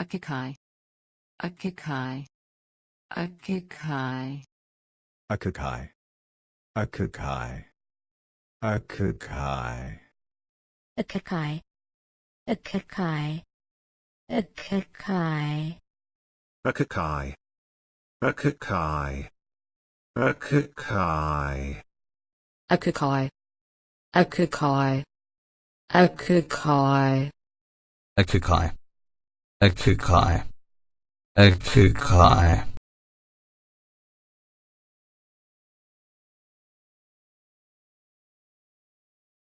A kakai. A kakai. A kakai. A kakai. A kakai. A kakai. A kakai. A kakai. A kakai. A kakai. A kakai. A kakai. A kakai. A kakai. A kakai. A kakai a kukai, a kukai.